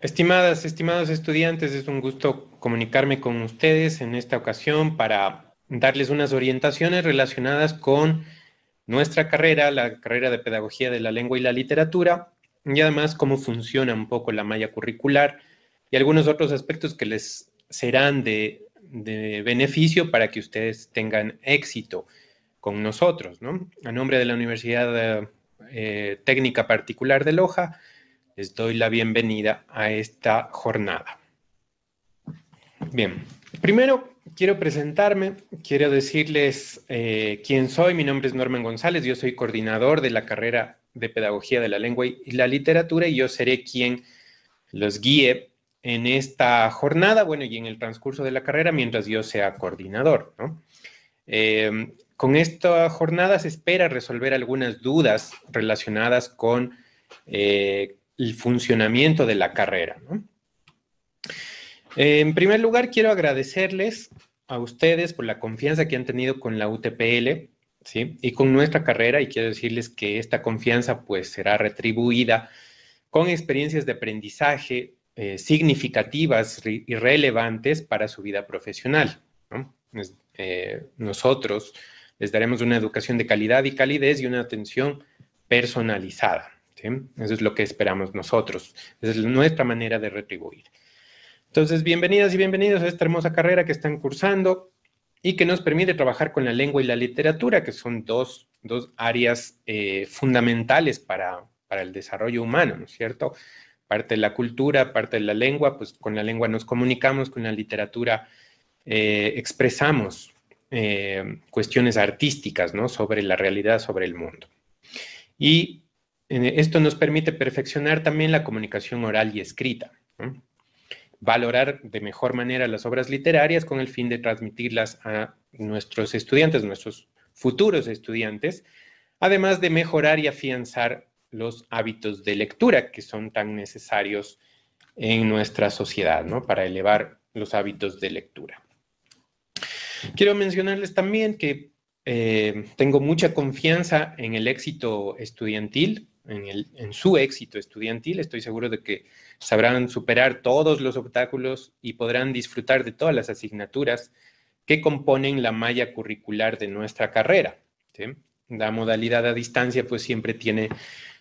Estimadas, estimados estudiantes, es un gusto comunicarme con ustedes en esta ocasión para darles unas orientaciones relacionadas con nuestra carrera, la carrera de Pedagogía de la Lengua y la Literatura, y además cómo funciona un poco la malla curricular y algunos otros aspectos que les serán de, beneficio para que ustedes tengan éxito con nosotros. ¿no? A nombre de la Universidad eh, Técnica Particular de Loja, les doy la bienvenida a esta jornada. Bien, primero quiero presentarme, quiero decirles eh, quién soy. Mi nombre es Norman González, yo soy coordinador de la carrera de Pedagogía de la Lengua y la Literatura y yo seré quien los guíe en esta jornada, bueno, y en el transcurso de la carrera mientras yo sea coordinador, em, con esta jornada se espera resolver algunas dudas relacionadas con eh, el funcionamiento de la carrera. En primer lugar, quiero agradecerles a ustedes por la confianza que han tenido con la UTPL y con nuestra carrera y quiero decirles que esta confianza pues será retribuida con experiencias de aprendizaje eh, significativas y relevantes para su vida profesional. Eh, nosotros les daremos una educación de calidad y calidez y una atención personalizada. Eso es lo que esperamos nosotros, es nuestra manera de retribuir. Entonces, bienvenidas y bienvenidos a esta hermosa carrera que están cursando y que nos permite trabajar con la lengua y la literatura, que son dos, dos áreas eh, fundamentales para, para el desarrollo humano, ¿no es cierto? Parte de la cultura, parte de la lengua, pues con la lengua nos comunicamos, con la literatura eh, expresamos eh, cuestiones artísticas, ¿no? Sobre la realidad, sobre el mundo. Y esto nos permite perfeccionar también la comunicación oral y escrita, valorar de mejor manera las obras literarias con el fin de transmitirlas a nuestros estudiantes, nuestros futuros estudiantes, además de mejorar y afianzar los hábitos de lectura que son tan necesarios en nuestra sociedad, ¿no? Para elevar los hábitos de lectura. Quiero mencionarles también que eh, tengo mucha confianza en el éxito estudiantil en, su éxito estudiantil, estoy seguro de que sabrán superar todos los obstáculos y podrán disfrutar de todas las asignaturas que componen la malla curricular de nuestra carrera. La modalidad a distancia pues siempre tiene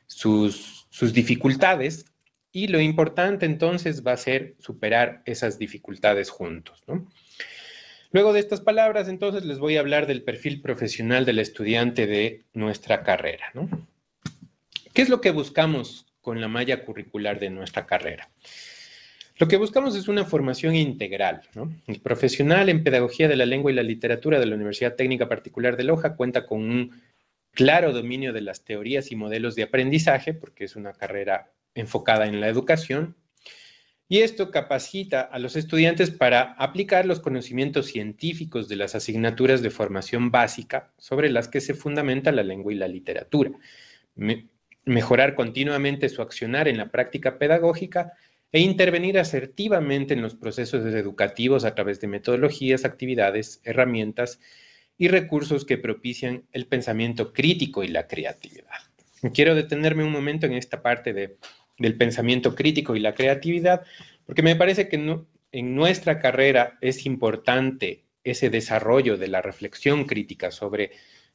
sus, dificultades y lo importante entonces va a ser superar esas dificultades juntos. Luego de estas palabras, entonces les voy a hablar del perfil profesional del estudiante de nuestra carrera. ¿Qué es lo que buscamos con la malla curricular de nuestra carrera? Lo que buscamos es una formación integral. El profesional en Pedagogía de la Lengua y la Literatura de la Universidad Técnica Particular de Loja cuenta con un claro dominio de las teorías y modelos de aprendizaje, porque es una carrera enfocada en la educación, y esto capacita a los estudiantes para aplicar los conocimientos científicos de las asignaturas de formación básica sobre las que se fundamenta la lengua y la literatura mejorar continuamente su accionar en la práctica pedagógica e intervenir asertivamente en los procesos educativos a través de metodologías, actividades, herramientas y recursos que propician el pensamiento crítico y la creatividad. Quiero detenerme un momento en esta parte de, del pensamiento crítico y la creatividad, porque me parece que en nuestra carrera es importante ese desarrollo de la reflexión crítica sobre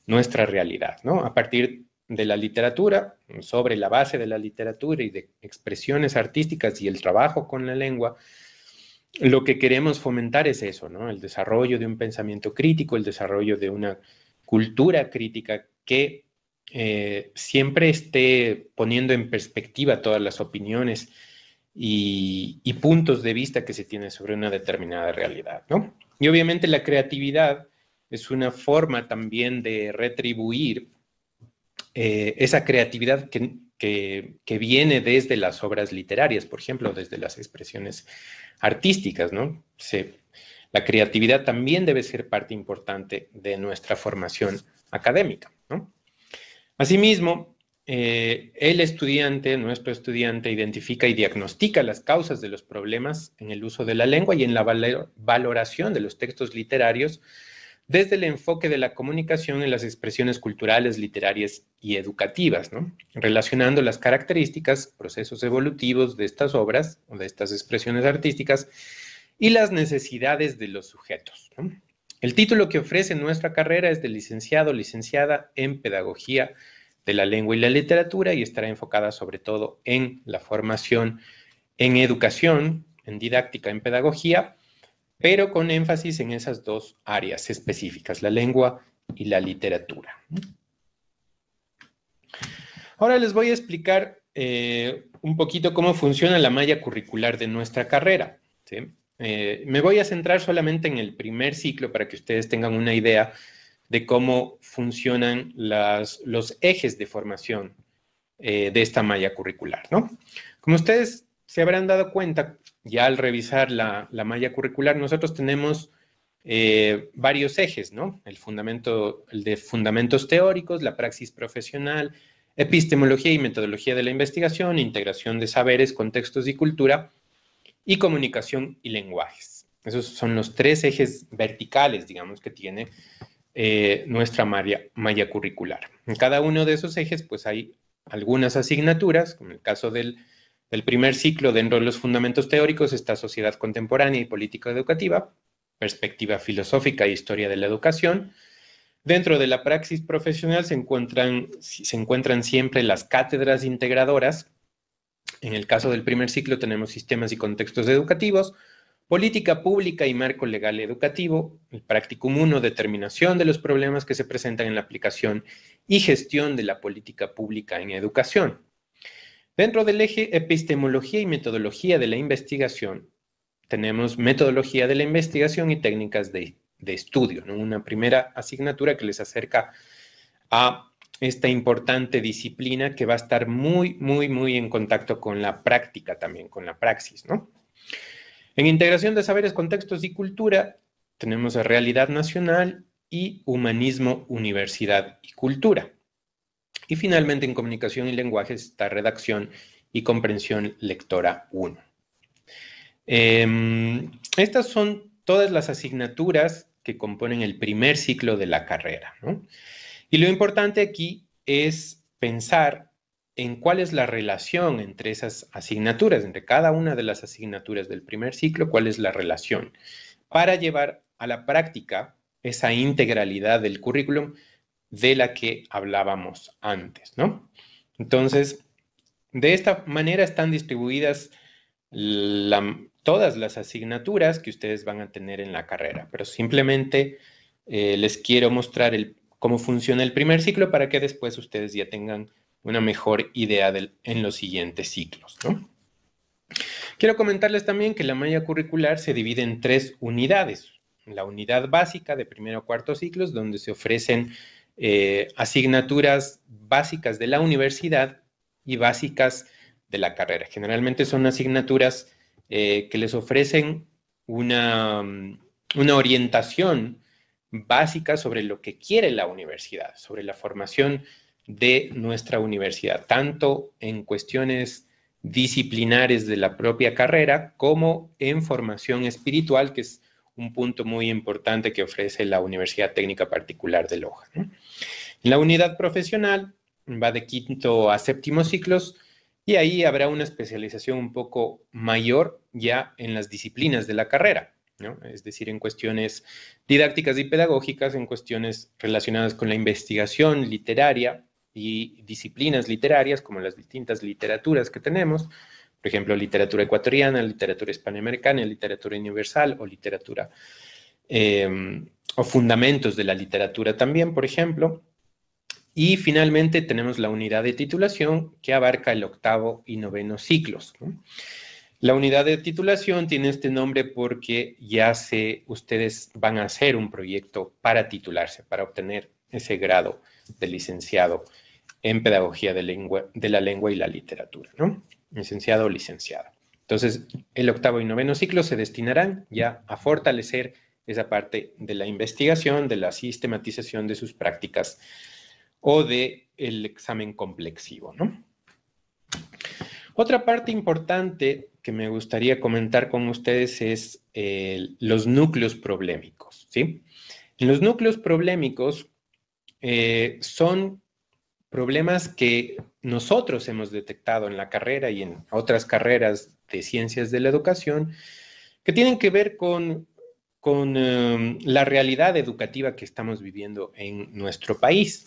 nuestra realidad, ¿no? A partir de la literatura, sobre la base de la literatura y de expresiones artísticas y el trabajo con la lengua, lo que queremos fomentar es eso, El desarrollo de un pensamiento crítico, el desarrollo de una cultura crítica que eh, siempre esté poniendo en perspectiva todas las opiniones y, puntos de vista que se tienen sobre una determinada realidad, Y obviamente la creatividad es una forma también de retribuir eh, esa creatividad que, viene desde las obras literarias, por ejemplo, desde las expresiones artísticas, ¿no? la creatividad también debe ser parte importante de nuestra formación académica, ¿no? Asimismo, eh, el estudiante, nuestro estudiante, identifica y diagnostica las causas de los problemas en el uso de la lengua y en la valoración de los textos literarios desde el enfoque de la comunicación en las expresiones culturales, literarias y educativas, relacionando las características, procesos evolutivos de estas obras o de estas expresiones artísticas y las necesidades de los sujetos. El título que ofrece nuestra carrera es de licenciado licenciada en Pedagogía de la Lengua y la Literatura y estará enfocada sobre todo en la formación en educación, en didáctica, en pedagogía, pero con énfasis en esas dos áreas específicas, la lengua y la literatura. Ahora les voy a explicar eh, un poquito cómo funciona la malla curricular de nuestra carrera. Eh, me voy a centrar solamente en el primer ciclo para que ustedes tengan una idea de cómo funcionan los ejes de formación eh, de esta malla curricular. Como ustedes se habrán dado cuenta, ya al revisar la, malla curricular, nosotros tenemos eh, varios ejes, ¿no? El fundamento, el de fundamentos teóricos, la praxis profesional, epistemología y metodología de la investigación, integración de saberes, contextos y cultura, y comunicación y lenguajes. Esos son los tres ejes verticales, digamos, que tiene eh, nuestra malla, curricular. En cada uno de esos ejes, pues hay algunas asignaturas, como el caso del el primer ciclo dentro de los fundamentos teóricos está Sociedad Contemporánea y Política Educativa, Perspectiva Filosófica e Historia de la Educación. Dentro de la praxis profesional se encuentran, se encuentran siempre las cátedras integradoras. En el caso del primer ciclo tenemos sistemas y contextos educativos, política pública y marco legal educativo, el practicum 1, determinación de los problemas que se presentan en la aplicación y gestión de la política pública en educación. Dentro del eje epistemología y metodología de la investigación, tenemos metodología de la investigación y técnicas de, estudio, una primera asignatura que les acerca a esta importante disciplina que va a estar muy, muy, muy en contacto con la práctica también, con la praxis, ¿no? En integración de saberes, contextos y cultura, tenemos realidad nacional y humanismo, universidad y cultura. Y finalmente, en comunicación y lenguaje está redacción y comprensión lectora 1. Em, estas son todas las asignaturas que componen el primer ciclo de la carrera. Y lo importante aquí es pensar en cuál es la relación entre esas asignaturas, entre cada una de las asignaturas del primer ciclo, cuál es la relación, para llevar a la práctica esa integralidad del currículum de la que hablábamos antes, ¿no? Entonces, de esta manera están distribuidas todas las asignaturas que ustedes van a tener en la carrera, pero simplemente eh, les quiero mostrar cómo funciona el primer ciclo para que después ustedes ya tengan una mejor idea en los siguientes ciclos, ¿no? Quiero comentarles también que la malla curricular se divide en tres unidades. La unidad básica de primero o cuarto ciclos, donde se ofrecen eh, asignaturas básicas de la universidad y básicas de la carrera. Generalmente son asignaturas eh, que les ofrecen una, mm, una orientación básica sobre lo que quiere la universidad, sobre la formación de nuestra universidad, tanto en cuestiones disciplinares de la propia carrera como en formación espiritual, que es un punto muy importante que ofrece la Universidad Técnica Particular de Loja. la unidad profesional va de quinto a séptimo ciclos y ahí habrá una especialización un poco mayor ya en las disciplinas de la carrera, es decir, en cuestiones didácticas y pedagógicas, en cuestiones relacionadas con la investigación literaria y disciplinas literarias como las distintas literaturas que tenemos, por ejemplo, literatura ecuatoriana, literatura hispanoamericana, literatura universal o literatura em, o fundamentos de la literatura también, por ejemplo. Y finalmente tenemos la unidad de titulación que abarca el octavo y noveno ciclos. La unidad de titulación tiene este nombre porque ya se, ustedes van a hacer un proyecto para titularse, para obtener ese grado de licenciado en Pedagogía de, de la Lengua y la Literatura. ¿no? licenciado o licenciada. Entonces, el octavo y noveno ciclo se destinarán ya a fortalecer esa parte de la investigación, de la sistematización de sus prácticas o de el examen complexivo, Otra parte importante que me gustaría comentar con ustedes es eh, los núcleos problemáticos, ¿sí? Los núcleos problemáticos eh, son problemas que nosotros hemos detectado en la carrera y en otras carreras de ciencias de la educación que tienen que ver con, eh, la realidad educativa que estamos viviendo en nuestro país.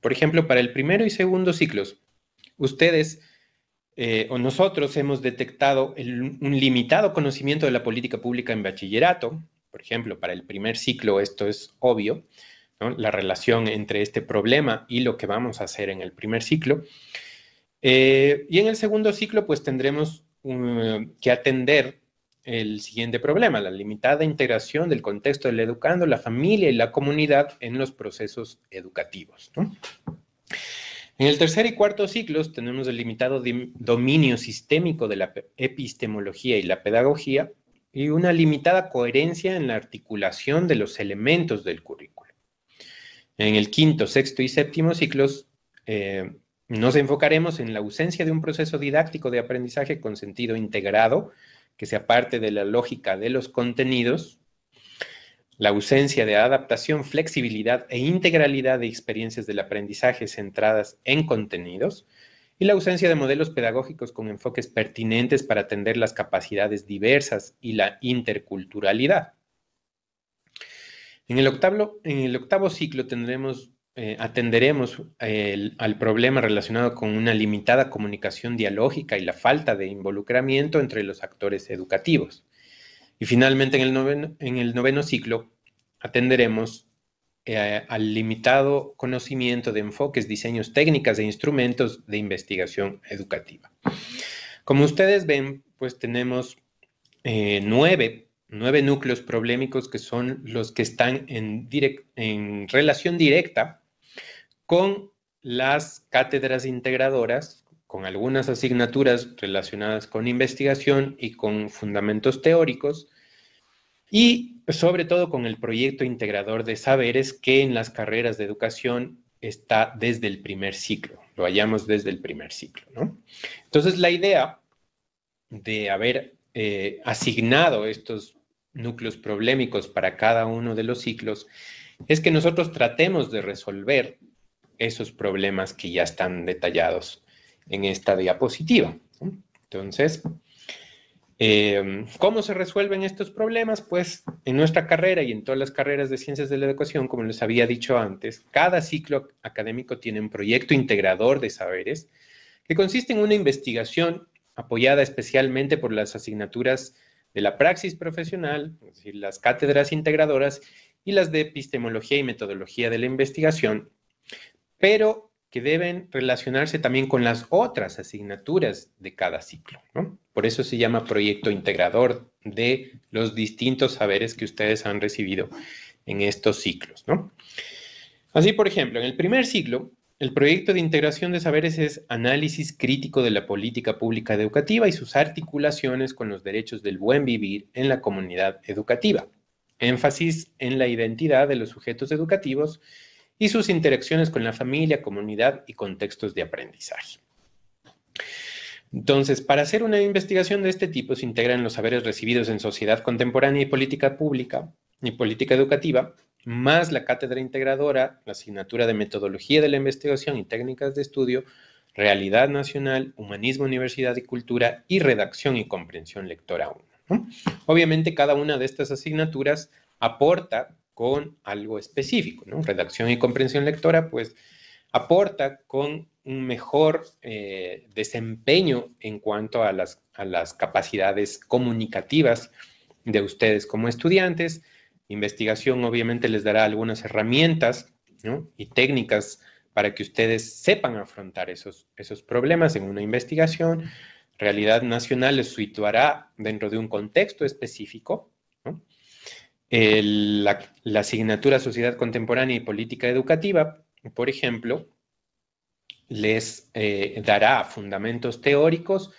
Por ejemplo, para el primero y segundo ciclos, ustedes eh, o nosotros hemos detectado un limitado conocimiento de la política pública en bachillerato. Por ejemplo, para el primer ciclo esto es obvio la relación entre este problema y lo que vamos a hacer en el primer ciclo. Eh, y en el segundo ciclo, pues tendremos um, que atender el siguiente problema, la limitada integración del contexto del educando, la familia y la comunidad en los procesos educativos. En el tercer y cuarto ciclos tenemos el limitado dominio sistémico de la epistemología y la pedagogía y una limitada coherencia en la articulación de los elementos del currículo. En el quinto, sexto y séptimo ciclos eh, nos enfocaremos en la ausencia de un proceso didáctico de aprendizaje con sentido integrado, que sea parte de la lógica de los contenidos, la ausencia de adaptación, flexibilidad e integralidad de experiencias del aprendizaje centradas en contenidos, y la ausencia de modelos pedagógicos con enfoques pertinentes para atender las capacidades diversas y la interculturalidad. En el octavo, en el octavo ciclo eh, atenderemos al problema relacionado con una limitada comunicación dialógica y la falta de involucramiento entre los actores educativos. Y finalmente, en el noveno, en el noveno ciclo, atenderemos eh, al limitado conocimiento de enfoques, diseños, técnicas e instrumentos de investigación educativa. Como ustedes ven, pues tenemos eh, nueve nueve núcleos problemáticos que son los que están en, relación directa con las cátedras integradoras, con algunas asignaturas relacionadas con investigación y con fundamentos teóricos, y sobre todo con el proyecto integrador de saberes que en las carreras de educación está desde el primer ciclo, lo hallamos desde el primer ciclo. ¿no? Entonces la idea de haber eh, asignado estos núcleos problemáticos para cada uno de los ciclos, es que nosotros tratemos de resolver esos problemas que ya están detallados en esta diapositiva. Entonces, em, ¿cómo se resuelven estos problemas? Pues en nuestra carrera y en todas las carreras de ciencias de la educación, como les había dicho antes, cada ciclo académico tiene un proyecto integrador de saberes que consiste en una investigación apoyada especialmente por las asignaturas de la praxis profesional, es decir, las cátedras integradoras y las de epistemología y metodología de la investigación, pero que deben relacionarse también con las otras asignaturas de cada ciclo. Por eso se llama proyecto integrador de los distintos saberes que ustedes han recibido en estos ciclos. ¿no? Así, por ejemplo, en el primer ciclo el proyecto de integración de saberes es análisis crítico de la política pública educativa y sus articulaciones con los derechos del buen vivir en la comunidad educativa. Énfasis en la identidad de los sujetos educativos y sus interacciones con la familia, comunidad y contextos de aprendizaje. Entonces, para hacer una investigación de este tipo se integran los saberes recibidos en sociedad contemporánea y política pública y política educativa, más la cátedra integradora, la asignatura de metodología de la investigación y técnicas de estudio, realidad nacional, humanismo, universidad y cultura y redacción y comprensión lectora 1. Obviamente cada una de estas asignaturas aporta con algo específico, Redacción y comprensión lectora, pues aporta con un mejor eh, desempeño en cuanto a las capacidades comunicativas de ustedes como estudiantes, investigación obviamente les dará algunas herramientas y técnicas para que ustedes sepan afrontar esos, esos problemas en una investigación. Realidad nacional les situará dentro de un contexto específico. la, asignatura Sociedad Contemporánea y Política Educativa, por ejemplo, les eh, dará fundamentos teóricos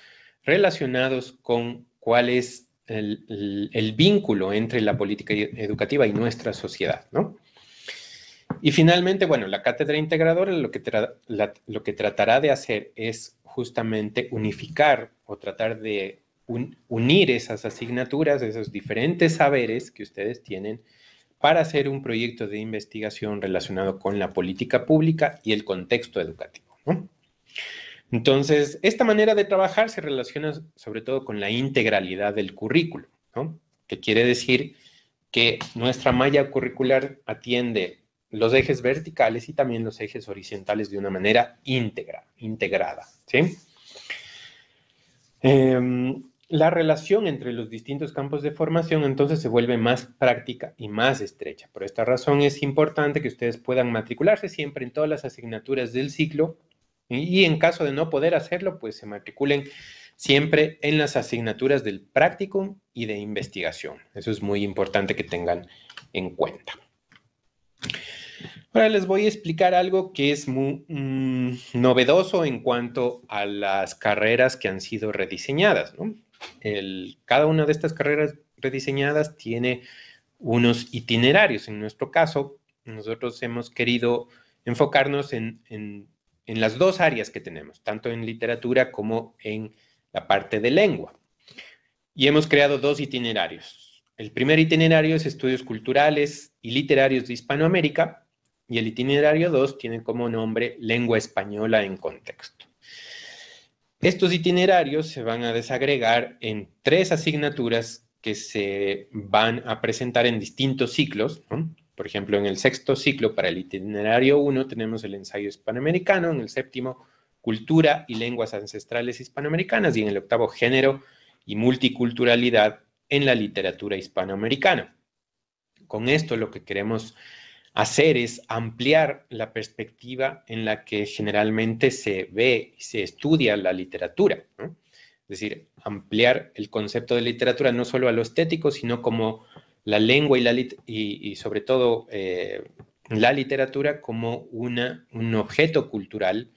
relacionados con cuáles el, vínculo entre la política e-, educativa y nuestra sociedad, ¿no? Y finalmente, bueno, la cátedra integradora lo que, lo que tratará de hacer es justamente unificar o tratar de unir esas asignaturas, esos diferentes saberes que ustedes tienen para hacer un proyecto de investigación relacionado con la política pública y el contexto educativo, ¿no? Entonces, esta manera de trabajar se relaciona sobre todo con la integralidad del currículo, ¿no? que quiere decir que nuestra malla curricular atiende los ejes verticales y también los ejes horizontales de una manera íntegra, integrada. ¿sí? Em, la relación entre los distintos campos de formación entonces se vuelve más práctica y más estrecha. Por esta razón es importante que ustedes puedan matricularse siempre en todas las asignaturas del ciclo y en caso de no poder hacerlo, pues se matriculen siempre en las asignaturas del práctico y de investigación. Eso es muy importante que tengan en cuenta. Ahora les voy a explicar algo que es muy mm, novedoso en cuanto a las carreras que han sido rediseñadas. cada una de estas carreras rediseñadas tiene unos itinerarios. En nuestro caso, nosotros hemos querido enfocarnos en en las dos áreas que tenemos, tanto en literatura como en la parte de lengua. Y hemos creado dos itinerarios. El primer itinerario es estudios culturales y literarios de Hispanoamérica y el itinerario 2 tiene como nombre lengua española en contexto. Estos itinerarios se van a desagregar en tres asignaturas que se van a presentar en distintos ciclos. ¿no? Por ejemplo, en el sexto ciclo para el itinerario 1 tenemos el ensayo hispanoamericano, en el séptimo cultura y lenguas ancestrales hispanoamericanas y en el octavo género y multiculturalidad en la literatura hispanoamericana. Con esto lo que queremos hacer es ampliar la perspectiva en la que generalmente se ve y se estudia la literatura, es decir, ampliar el concepto de literatura no solo a lo estético, sino como la lengua y, la y, sobre todo eh, la literatura como una, un objeto cultural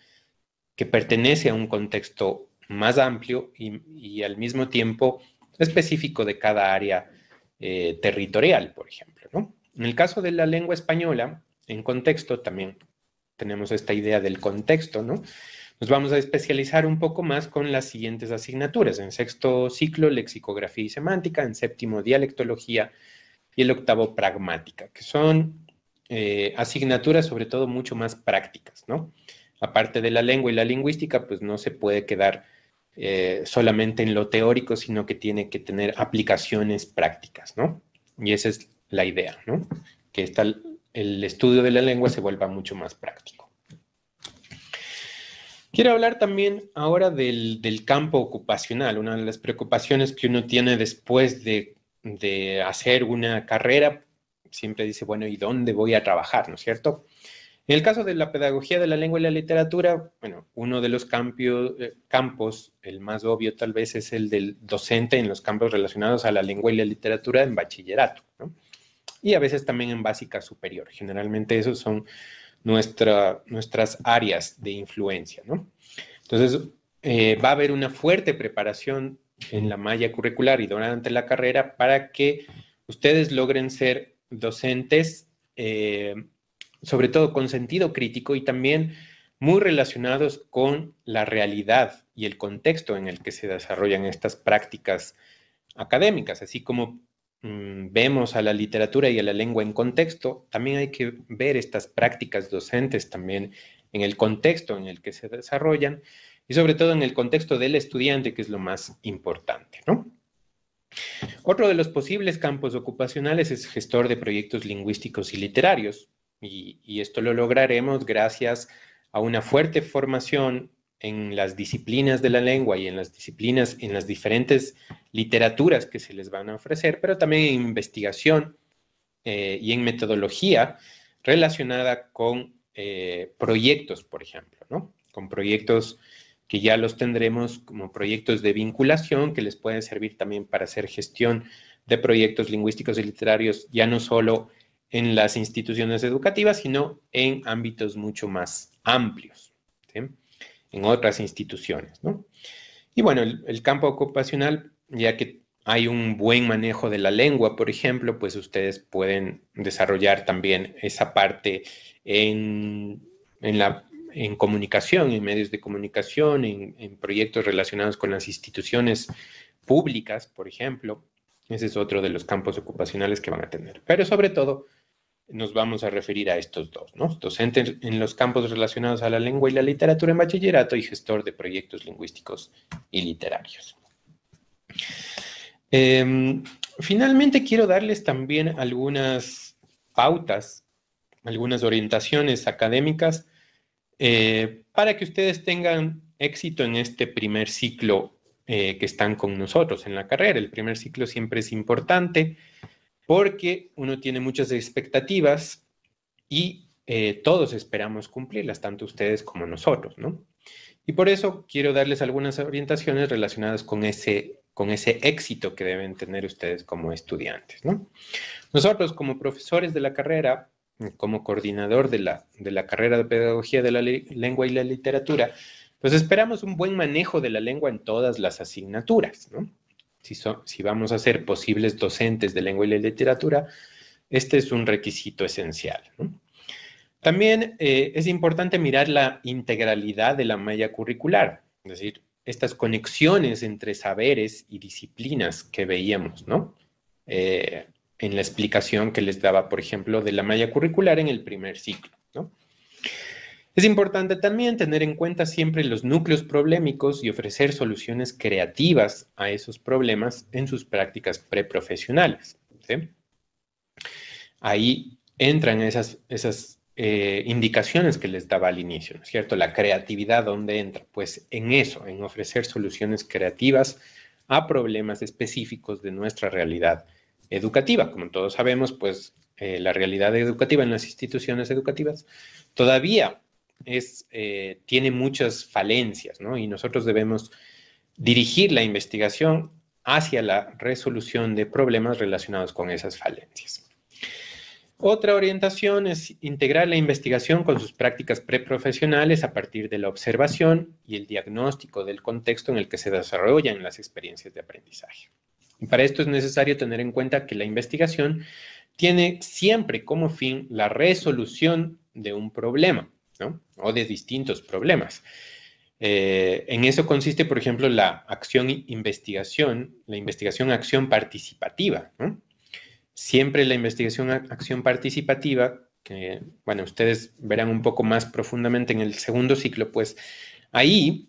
que pertenece a un contexto más amplio y, al mismo tiempo específico de cada área eh, territorial, por ejemplo. En el caso de la lengua española, en contexto también tenemos esta idea del contexto, ¿no? Nos vamos a especializar un poco más con las siguientes asignaturas. En sexto ciclo, lexicografía y semántica. En séptimo, dialectología y el octavo pragmática, que son eh, asignaturas sobre todo mucho más prácticas, ¿no? Aparte de la lengua y la lingüística, pues no se puede quedar eh, solamente en lo teórico, sino que tiene que tener aplicaciones prácticas, ¿no? Y esa es la idea, ¿no? Que el estudio de la lengua se vuelva mucho más práctico. Quiero hablar también ahora del, del campo ocupacional, una de las preocupaciones que uno tiene después de de hacer una carrera, siempre dice, bueno, ¿y dónde voy a trabajar? ¿No es cierto? En el caso de la pedagogía de la lengua y la literatura, bueno, uno de los eh, campos, el más obvio tal vez, es el del docente en los campos relacionados a la lengua y la literatura en bachillerato, ¿no? Y a veces también en básica superior. Generalmente esos son nuestra, nuestras áreas de influencia, ¿no? Entonces, eh, va a haber una fuerte preparación en la malla curricular y durante la carrera para que ustedes logren ser docentes, eh, sobre todo con sentido crítico y también muy relacionados con la realidad y el contexto en el que se desarrollan estas prácticas académicas, así como mm, vemos a la literatura y a la lengua en contexto, también hay que ver estas prácticas docentes también en el contexto en el que se desarrollan y sobre todo en el contexto del estudiante, que es lo más importante, ¿no? Otro de los posibles campos ocupacionales es gestor de proyectos lingüísticos y literarios, y, esto lo lograremos gracias a una fuerte formación en las disciplinas de la lengua y en las disciplinas, en las diferentes literaturas que se les van a ofrecer, pero también en investigación eh, y en metodología relacionada con eh, proyectos, por ejemplo, ¿no? Con proyectos que ya los tendremos como proyectos de vinculación que les pueden servir también para hacer gestión de proyectos lingüísticos y literarios, ya no solo en las instituciones educativas, sino en ámbitos mucho más amplios, en otras instituciones. ¿no? Y bueno, el, campo ocupacional, ya que hay un buen manejo de la lengua, por ejemplo, pues ustedes pueden desarrollar también esa parte en, en la en comunicación, en medios de comunicación, en, proyectos relacionados con las instituciones públicas, por ejemplo. Ese es otro de los campos ocupacionales que van a tener. Pero sobre todo nos vamos a referir a estos dos, ¿no? Docente en los campos relacionados a la lengua y la literatura en bachillerato y gestor de proyectos lingüísticos y literarios. Em, finalmente quiero darles también algunas pautas, algunas orientaciones académicas eh, para que ustedes tengan éxito en este primer ciclo eh, que están con nosotros en la carrera. El primer ciclo siempre es importante porque uno tiene muchas expectativas y eh, todos esperamos cumplirlas, tanto ustedes como nosotros, ¿no? Y por eso quiero darles algunas orientaciones relacionadas con ese, con ese éxito que deben tener ustedes como estudiantes, ¿no? Nosotros como profesores de la carrera como coordinador de la, carrera de Pedagogía de la Lengua y la Literatura, pues esperamos un buen manejo de la lengua en todas las asignaturas, ¿no? Si, si vamos a ser posibles docentes de lengua y la literatura, este es un requisito esencial, También eh, es importante mirar la integralidad de la malla curricular, es decir, estas conexiones entre saberes y disciplinas que veíamos, ¿no? Eh, en la explicación que les daba, por ejemplo, de la malla curricular en el primer ciclo. Es importante también tener en cuenta siempre los núcleos problemáticos y ofrecer soluciones creativas a esos problemas en sus prácticas preprofesionales. ¿sí? Ahí entran esas, eh, indicaciones que les daba al inicio, ¿no es cierto? La creatividad, ¿dónde entra? Pues en eso, en ofrecer soluciones creativas a problemas específicos de nuestra realidad educativa. Como todos sabemos, pues eh, la realidad educativa en las instituciones educativas todavía eh, tiene muchas falencias, ¿no? Y nosotros debemos dirigir la investigación hacia la resolución de problemas relacionados con esas falencias. Otra orientación es integrar la investigación con sus prácticas preprofesionales a partir de la observación y el diagnóstico del contexto en el que se desarrollan las experiencias de aprendizaje. Para esto es necesario tener en cuenta que la investigación tiene siempre como fin la resolución de un problema, ¿no? O de distintos problemas. Eh, en eso consiste, por ejemplo, la acción-investigación, la investigación-acción participativa, ¿no? Siempre la investigación-acción participativa, que, bueno, ustedes verán un poco más profundamente en el segundo ciclo, pues ahí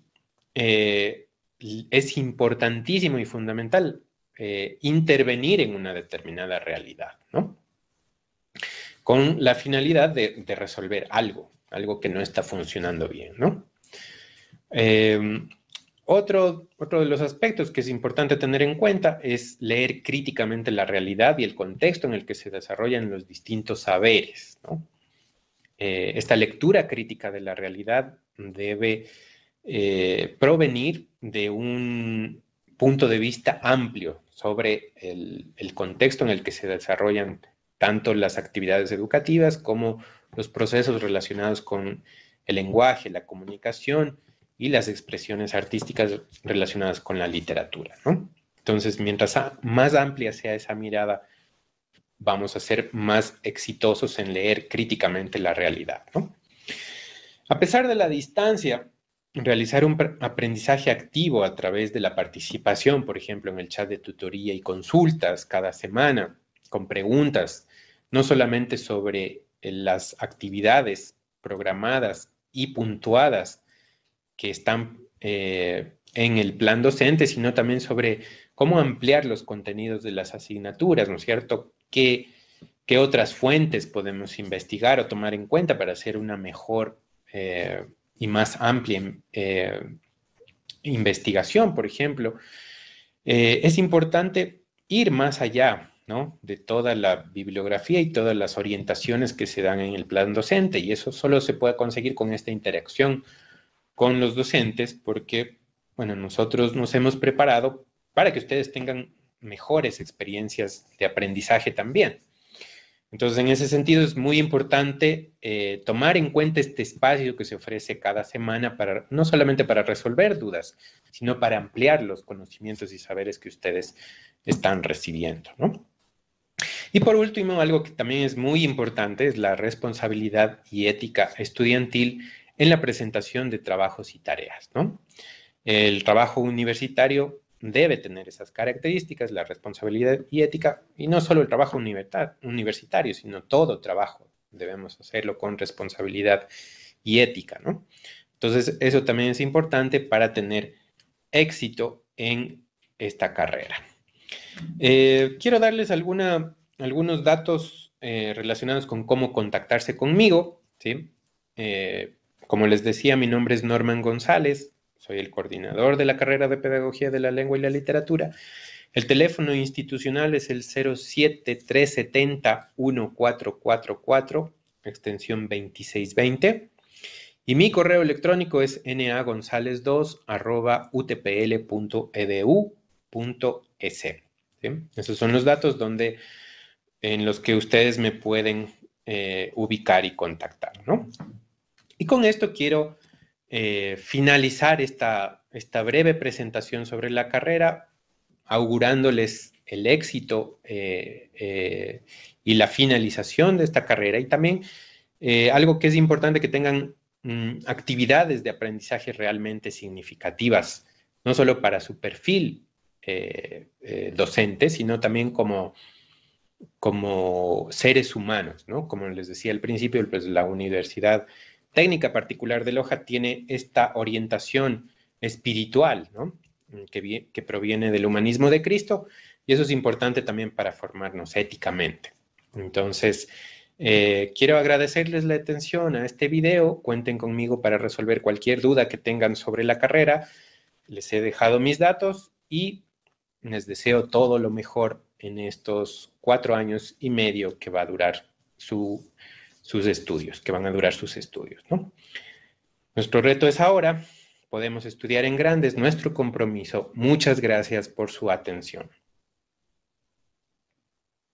eh, es importantísimo y fundamental eh, intervenir en una determinada realidad, ¿no? Con la finalidad de, resolver algo, algo que no está funcionando bien, ¿no? Eh, otro, otro, de los aspectos que es importante tener en cuenta es leer críticamente la realidad y el contexto en el que se desarrollan los distintos saberes. ¿no? Eh, esta lectura crítica de la realidad debe provenir de un punto de vista amplio sobre el, contexto en el que se desarrollan tanto las actividades educativas como los procesos relacionados con el lenguaje, la comunicación y las expresiones artísticas relacionadas con la literatura. Entonces, mientras más amplia sea esa mirada, vamos a ser más exitosos en leer críticamente la realidad. A pesar de la distancia, realizar un aprendizaje activo a través de la participación, por ejemplo, en el chat de tutoría y consultas cada semana, con preguntas, no solamente sobre eh, las actividades programadas y puntuadas que están eh, en el plan docente, sino también sobre cómo ampliar los contenidos de las asignaturas, ¿no es cierto? ¿Qué, qué otras fuentes podemos investigar o tomar en cuenta para hacer una mejor eh, y más amplia eh, investigación, por ejemplo, eh, es importante ir más allá de toda la bibliografía y todas las orientaciones que se dan en el plan docente. Y eso solo se puede conseguir con esta interacción con los docentes porque, bueno, nosotros nos hemos preparado para que ustedes tengan mejores experiencias de aprendizaje también. Entonces, en ese sentido, es muy importante eh, tomar en cuenta este espacio que se ofrece cada semana, para, no solamente para resolver dudas, sino para ampliar los conocimientos y saberes que ustedes están recibiendo. ¿no? Y por último, algo que también es muy importante es la responsabilidad y ética estudiantil en la presentación de trabajos y tareas. ¿no? El trabajo universitario debe tener esas características, la responsabilidad y ética, y no solo el trabajo universitario, sino todo trabajo. Debemos hacerlo con responsabilidad y ética, ¿no? Entonces, eso también es importante para tener éxito en esta carrera. Eh, quiero darles algunos datos eh, relacionados con cómo contactarse conmigo, ¿sí? Eh, como les decía, mi nombre es Norman González, soy el coordinador de la carrera de Pedagogía de la Lengua y la Literatura. El teléfono institucional es el 07 1444 extensión 2620. Y mi correo electrónico es nagonzález 2utpledues e ¿Sí? Esos son los datos donde, en los que ustedes me pueden eh, ubicar y contactar, Y con esto quiero eh, finalizar esta, breve presentación sobre la carrera, augurándoles el éxito eh, eh, y la finalización de esta carrera. Y también algo que es importante que tengan mm, actividades de aprendizaje realmente significativas, no solo para su perfil docente, sino también como, como seres humanos, ¿no? Como les decía al principio, pues la universidad técnica particular de Loja tiene esta orientación espiritual, ¿no? Mm, que, proviene del humanismo de Cristo, y eso es importante también para formarnos éticamente. Entonces, eh, quiero agradecerles la atención a este video. Cuenten conmigo para resolver cualquier duda que tengan sobre la carrera. Les he dejado mis datos y les deseo todo lo mejor en estos cuatro años y medio que va a durar su sus estudios, que van a durar sus estudios. ¿no? Nuestro reto es ahora, podemos estudiar en grandes, nuestro compromiso. Muchas gracias por su atención.